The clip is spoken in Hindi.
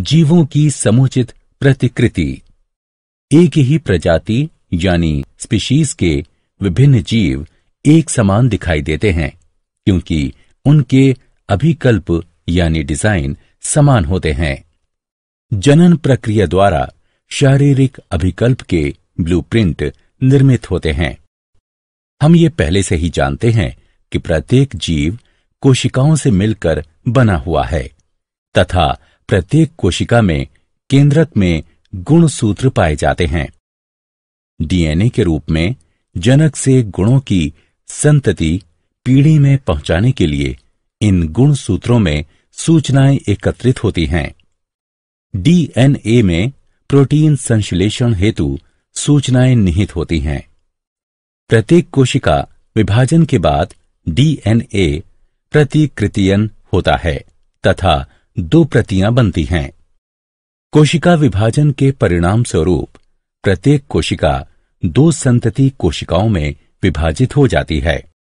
जीवों की समुचित प्रतिकृति एक ही प्रजाति यानी स्पीशीज के विभिन्न जीव एक समान दिखाई देते हैं क्योंकि उनके अभिकल्प यानी डिजाइन समान होते हैं जनन प्रक्रिया द्वारा शारीरिक अभिकल्प के ब्लूप्रिंट निर्मित होते हैं हम ये पहले से ही जानते हैं कि प्रत्येक जीव कोशिकाओं से मिलकर बना हुआ है तथा प्रत्येक कोशिका में केंद्रक में गुण सूत्र पाए जाते हैं डीएनए के रूप में जनक से गुणों की संतति पीढ़ी में पहुंचाने के लिए इन गुण सूत्रों में सूचनाएं एकत्रित होती हैं डीएनए में प्रोटीन संश्लेषण हेतु सूचनाएं निहित होती हैं प्रत्येक कोशिका विभाजन के बाद डीएनए प्रतिकृतियन होता है तथा दो प्रतियां बनती हैं कोशिका विभाजन के परिणाम स्वरूप प्रत्येक कोशिका दो संतति कोशिकाओं में विभाजित हो जाती है